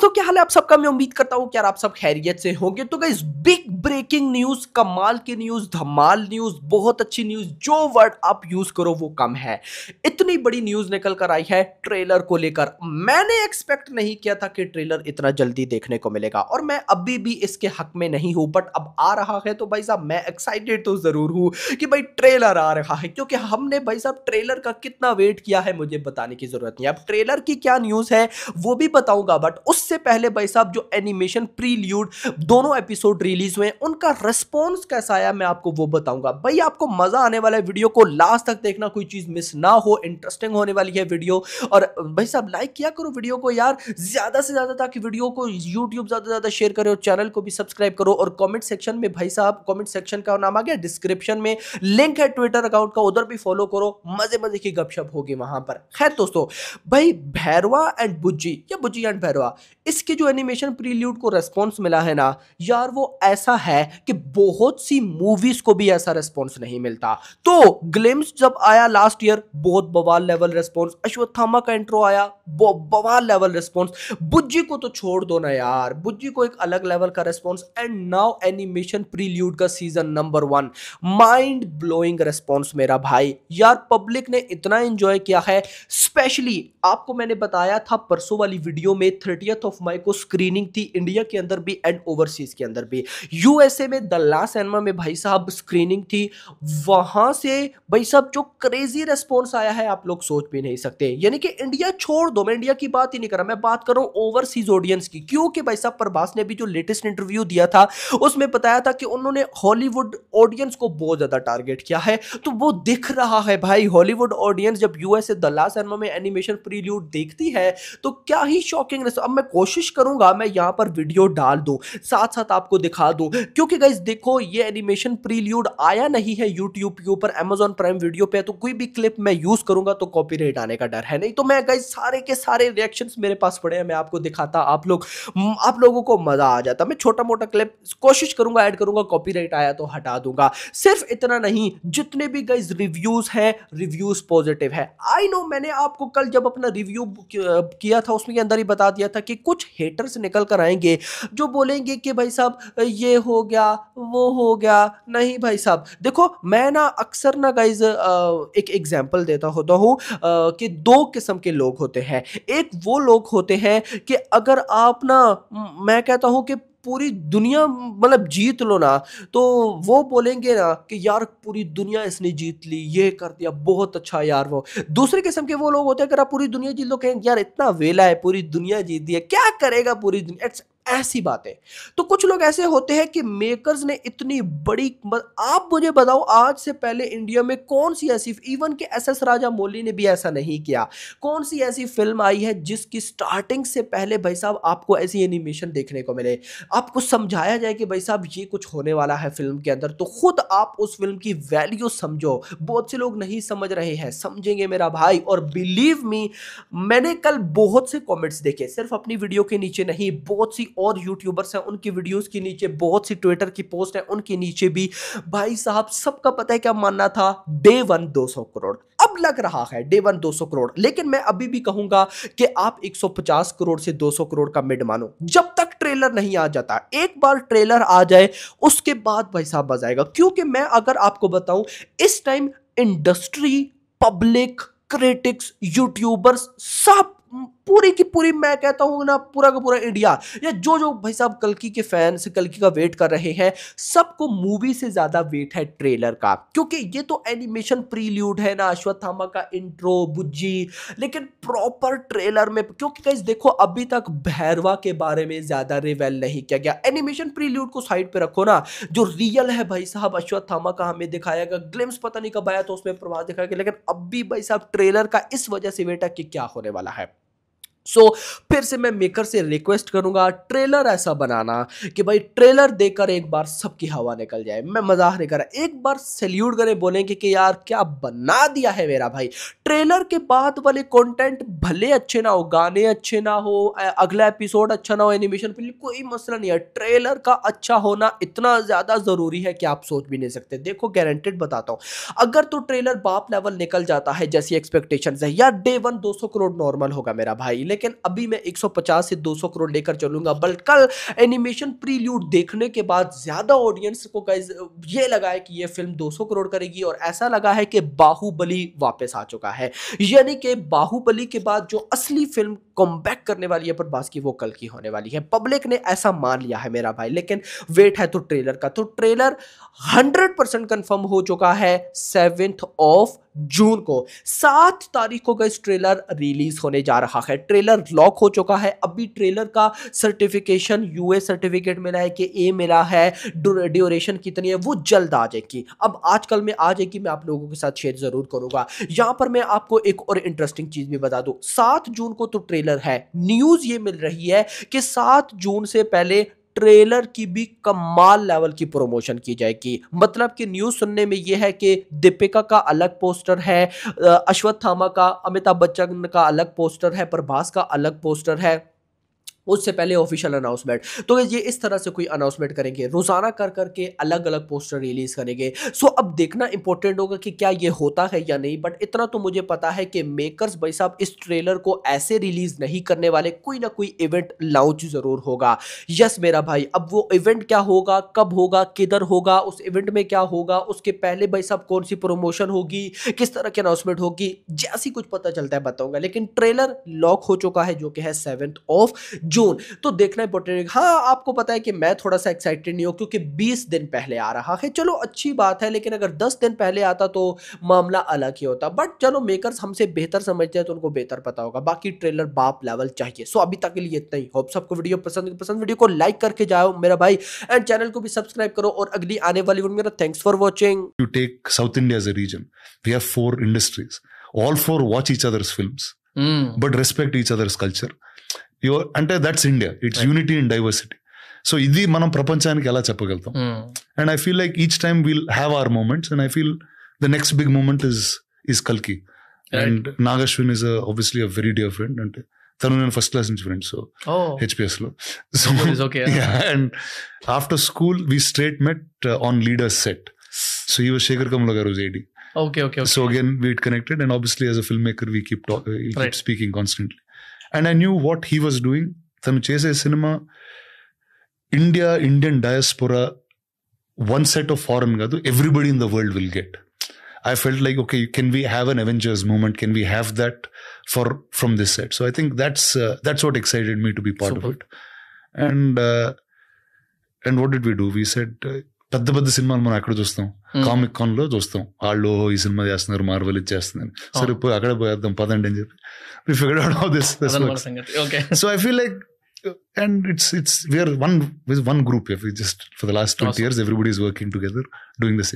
दोस्तों क्या हाल है आप सबका मैं उम्मीद करता हूँ कि यार आप सब खैरियत से होंगे तो गई बिग ब्रेकिंग न्यूज कमाल की न्यूज धमाल न्यूज बहुत अच्छी न्यूज जो वर्ड आप यूज करो वो कम है इतनी बड़ी न्यूज निकल कर आई है ट्रेलर को लेकर मैंने एक्सपेक्ट नहीं किया था कि ट्रेलर इतना जल्दी देखने को मिलेगा और मैं अभी भी इसके हक में नहीं हूं बट अब आ रहा है तो भाई साहब मैं एक्साइटेड तो जरूर हूं कि भाई ट्रेलर आ रहा है क्योंकि हमने भाई साहब ट्रेलर का कितना वेट किया है मुझे बताने की जरूरत नहीं अब ट्रेलर की क्या न्यूज है वो भी बताऊंगा बट उस सबसे पहले भाई साहब जो एनिमेशन प्रील्यूड दोनों एपिसोड रिलीज हुए उनका रिस्पॉन्स कैसा आया मैं आपको वो बताऊंगा भाई आपको मजा आने वाला है वीडियो को लास्ट तक देखना कोई चीज मिस ना हो इंटरेस्टिंग होने वाली है वीडियो और भाई साहब लाइक किया करो वीडियो को यार ज्यादा से ज्यादा ताकि वीडियो को यूट्यूब ज्यादा से ज्यादा शेयर करो चैनल को भी सब्सक्राइब करो और कॉमेंट सेक्शन में भाई साहब कॉमेंट सेक्शन का नाम आ गया डिस्क्रिप्शन में लिंक है ट्विटर अकाउंट का उधर भी फॉलो करो मजे मजे की गपशप होगी वहां पर खैर दोस्तों भाई भैरवा एंड बुज्जी या बुज्जी एंड भैरवा इसके जो एनिमेशन प्रील्यूड को रेस्पॉन्स मिला है ना यार वो ऐसा है कि बहुत सी मूवीज को भी ऐसा रेस्पॉन्स नहीं मिलता तो ग्लिम्स जब आया लास्ट ईयर बहुत बवाल लेवल रेस्पॉन्स अश्वत्थामा का इंट्रो आया बवाल लेवल रेस्पॉन्स बुज्जी को तो छोड़ दो ना यार बुज्जी को एक अलग लेवल का response and now animation prelude का season number one mind blowing response मेरा भाई यार पब्लिक ने इतना एंजॉय किया है स्पेशली आपको मैंने बताया था परसों वाली वीडियो में थर्टियथ ऑफ ऑफ माइको स्क्रीनिंग थी इंडिया के अंदर भी एंड ओवरसीज के अंदर भी यूएसए में द लास्ट सिनेमा में भाई साहब स्क्रीनिंग थी वहां से भाई साहब जो क्रेजी रेस्पॉन्स आया है आप लोग सोच भी नहीं सकते यानी कि इंडिया छोड़ दो मैं इंडिया की बात ही नहीं कर रहा मैं बात कर रहा हूँ ओवरसीज ऑडियंस की क्योंकि भाई साहब प्रभास ने भी जो लेटेस्ट इंटरव्यू दिया था उसमें बताया था कि उन्होंने हॉलीवुड ऑडियंस को बहुत ज़्यादा टारगेट किया है तो वो दिख रहा है भाई हॉलीवुड ऑडियंस जब यूएसए द लास्ट सिनेमा में एनिमेशन प्रील्यूड देखती है तो क्या ही शॉकिंग अब मैं कोशिश करूंगा मैं यहां पर वीडियो डाल दू साथ साथ आपको दिखा दू क्योंकि गाइज देखो ये एनिमेशन प्रील्यूड आया नहीं है यूट्यूब के ऊपर एमेजोन प्राइम वीडियो पे तो कोई भी क्लिप मैं यूज़ करूंगा तो कॉपी आने का डर है नहीं तो मैं गाइज सारे के सारे रिएक्शन मेरे पास पड़े हैं मैं आपको दिखाता आप लोग आप लोगों को मज़ा आ जाता मैं छोटा मोटा क्लिप कोशिश करूंगा ऐड करूंगा कॉपीराइट आया तो हटा दूंगा सिर्फ इतना नहीं जितने भी गाइज रिव्यूज़ हैं रिव्यूज़ पॉजिटिव है आई नो मैंने आपको कल जब अपना रिव्यू किया था उसमें के अंदर ही बता दिया था कि कुछ हेटर्स निकल कर आएंगे जो बोलेंगे कि भाई साहब ये हो गया वो हो गया नहीं भाई साहब देखो मैं ना अक्सर ना गाइज एक एग्जाम्पल देता होता हूँ कि दो किस्म के लोग होते हैं एक वो लोग होते हैं कि अगर आप ना मैं कहता हूँ कि पूरी दुनिया मतलब जीत लो ना तो वो बोलेंगे ना कि यार पूरी दुनिया इसने जीत ली ये कर दिया बहुत अच्छा यार वो दूसरे किस्म के वो लोग होते हैं अगर आप पूरी दुनिया जीत लो कहें यार इतना वेला है पूरी दुनिया जीत दी है क्या करेगा पूरी दुनिया ऐसी बातें तो कुछ लोग ऐसे होते हैं कि मेकर्स ने इतनी बड़ी आप मुझे बताओ आज से पहले इंडिया में कौन सी ऐसी इवन के एस एस राजा मौली ने भी ऐसा नहीं किया कौन सी ऐसी फिल्म आई है जिसकी स्टार्टिंग से पहले भाई साहब आपको ऐसी एनिमेशन देखने को मिले आपको समझाया जाए कि भाई साहब ये कुछ होने वाला है फिल्म के अंदर तो खुद आप उस फिल्म की वैल्यू समझो बहुत से लोग नहीं समझ रहे हैं समझेंगे मेरा भाई और बिलीव मी मैंने कल बहुत से कॉमेंट्स देखे सिर्फ अपनी वीडियो के नीचे नहीं बहुत सी और यूट्यूबर्स हैं उनकी वीडियोस के नीचे बहुत सी ट्विटर की पोस्ट है उनके नीचे भी भाई साहब सबका पता है क्या मानना था डे वन 200 करोड़ अब लग रहा है डे वन 200 करोड़ लेकिन मैं अभी भी कहूंगा कि आप 150 करोड़ से 200 करोड़ का मिड मानो जब तक ट्रेलर नहीं आ जाता एक बार ट्रेलर आ जाए उसके बाद भाई साहब मजा आएगा क्योंकि मैं अगर आपको बताऊं इस time industry public critics youtubers सब पूरी की पूरी मैं कहता हूँ ना पूरा का पूरा इंडिया या जो जो भाई साहब कलकी के फैंस कलकी का वेट कर रहे हैं सबको मूवी से ज़्यादा वेट है ट्रेलर का क्योंकि ये तो एनिमेशन प्रील्यूड है ना अश्वत्थामा का इंट्रो बुज्जी लेकिन प्रॉपर ट्रेलर में क्योंकि गाइज देखो अभी तक भैरवा के बारे में ज़्यादा रिवेल नहीं किया गया एनिमेशन प्रील्यूड को साइड पर रखो ना जो रियल है भाई साहब अश्वत्थामा का हमें दिखाया गया ग्लिम्स पता नहीं कब आया तो उसमें प्रभाव दिखाया गया लेकिन अब भी भाई साहब ट्रेलर का इस वजह से वेट है कि क्या होने वाला है सो so, फिर से मैं मेकर से रिक्वेस्ट करूंगा ट्रेलर ऐसा बनाना कि भाई ट्रेलर देकर एक बार सबकी हवा निकल जाए मैं मजाक नहीं कर रहा एक बार सैल्यूट करें बोलेंगे कि यार क्या बना दिया है मेरा भाई ट्रेलर के बाद वाले कंटेंट भले अच्छे ना हो गाने अच्छे ना हो अगला एपिसोड अच्छा ना हो एनिमेशन फिल्म कोई मसला नहीं है ट्रेलर का अच्छा होना इतना ज़्यादा ज़रूरी है कि आप सोच भी नहीं सकते देखो गारंटेड बताता हूँ अगर तो ट्रेलर बाप लेवल निकल जाता है जैसी एक्सपेक्टेशन है यार डे वन दो करोड़ नॉर्मल होगा मेरा भाई लेकिन अभी मैं 150 से 200 करोड़ लेकर चलूंगा बल्कि कल एनिमेशन प्रील्यूड देखने के बाद ज़्यादा ऑडियंस को गाइज ये लगा है कि ये फिल्म 200 करोड़ करेगी और ऐसा लगा है कि बाहुबली वापस आ चुका है यानी कि बाहुबली के बाद जो असली फिल्म कॉम्बैक करने वाली है पर बास की वो कल की होने वाली है पब्लिक ने ऐसा मान लिया है मेरा भाई लेकिन वेट है तो ट्रेलर का तो ट्रेलर हंड्रेड परसेंट कन्फर्म हो चुका है सेवेंथ ऑफ जून को सात तारीख को इस ट्रेलर रिलीज होने जा रहा है ट्रेलर लॉक हो चुका है अभी ट्रेलर का सर्टिफिकेशन यूए सर्टिफिकेट मिला है कि ए मिला है ड्यूरेशन कितनी है वो जल्द आ जाएगी अब आजकल में आ जाएगी मैं आप लोगों के साथ शेयर जरूर करूंगा यहां पर मैं आपको एक और इंटरेस्टिंग चीज भी बता दू सात जून को तो ट्रेलर ट्रेलर है न्यूज़ ये मिल रही है कि सात जून से पहले ट्रेलर की भी कमाल लेवल की प्रमोशन की जाएगी मतलब कि न्यूज़ सुनने में यह है कि दीपिका का अलग पोस्टर है अश्वत्थामा का अमिताभ बच्चन का अलग पोस्टर है प्रभास का अलग पोस्टर है उससे पहले ऑफिशियल अनाउंसमेंट तो ये इस तरह से कोई अनाउंसमेंट करेंगे रोज़ाना कर करके अलग अलग पोस्टर रिलीज़ करेंगे सो अब देखना इंपॉर्टेंट होगा कि क्या ये होता है या नहीं बट इतना तो मुझे पता है कि मेकर्स भाई साहब इस ट्रेलर को ऐसे रिलीज़ नहीं करने वाले कोई ना कोई इवेंट लॉन्च ज़रूर होगा यस मेरा भाई अब वो इवेंट क्या होगा कब होगा किधर होगा उस इवेंट में क्या होगा उसके पहले भाई साहब कौन सी प्रोमोशन होगी किस तरह की अनाउंसमेंट होगी जैसी कुछ पता चलता है बताऊंगा लेकिन ट्रेलर लॉक हो चुका है जो कि है सेवेंथ ऑफ जो जून तो देखना इंपॉर्टेंट हाँ आपको पता है कि मैं थोड़ा सा एक्साइटेड नहीं हूँ क्योंकि बीस दिन पहले आ रहा है चलो अच्छी बात है लेकिन अगर दस दिन पहले आता तो मामला अलग ही होता बट चलो मेकर्स हमसे बेहतर समझते हैं तो उनको बेहतर पता होगा बाकी ट्रेलर बाप लेवल चाहिए सो अभी तक के लिए इतना ही होप सबको वीडियो पसंद पसंद वीडियो को लाइक करके जाओ मेरा भाई एंड चैनल को भी सब्सक्राइब करो और अगली आने वाली वीडियो मेरा thanks for watching you take south India as a region we have four industries all four watch each other's films but hmm. but each other's culture your అంటే that's India it's unity in diversity so ఇది మనం ప్రపంచానికి ఎలా చెప్పగలుగుతాం and I feel like each time we'll have our moments and I feel the next big moment is is కల్కి and Nagashwin is obviously a very dear friend అంటే తను నేను first class నుంచి ఫ్రెండ్ సో హెచ్పిఎస్ లో so and after school we straight met on leaders set so ఈ శేఖర్ కమల గారు AD okay okay so again we'd connected and obviously as a film maker we keep speaking constantly And I knew what he was doing. తను చేసే సినిమా India Indian diaspora one set of foreign కాదు everybody in the world will get I felt like okay can we have an Avengers moment can we have that for from this set so I think that's that's what excited me to be part of it and and what did we do we set పెద్ద పెద్ద సినిమాలు మనం ఎక్కడ చూస్తాం comic కాన్ లో చూస్తాం వాళ్ళు ఈ సినిమా చేస్తున్నారు మార్వెల్ ఇచ్చేస్తున్నారు సరే పోయి అక్కడ పోయేద్దాం పదండి అని చెప్పి figure out of this so I feel like and it's it's we're one with one group just for the last twenty years everybody is working together doing the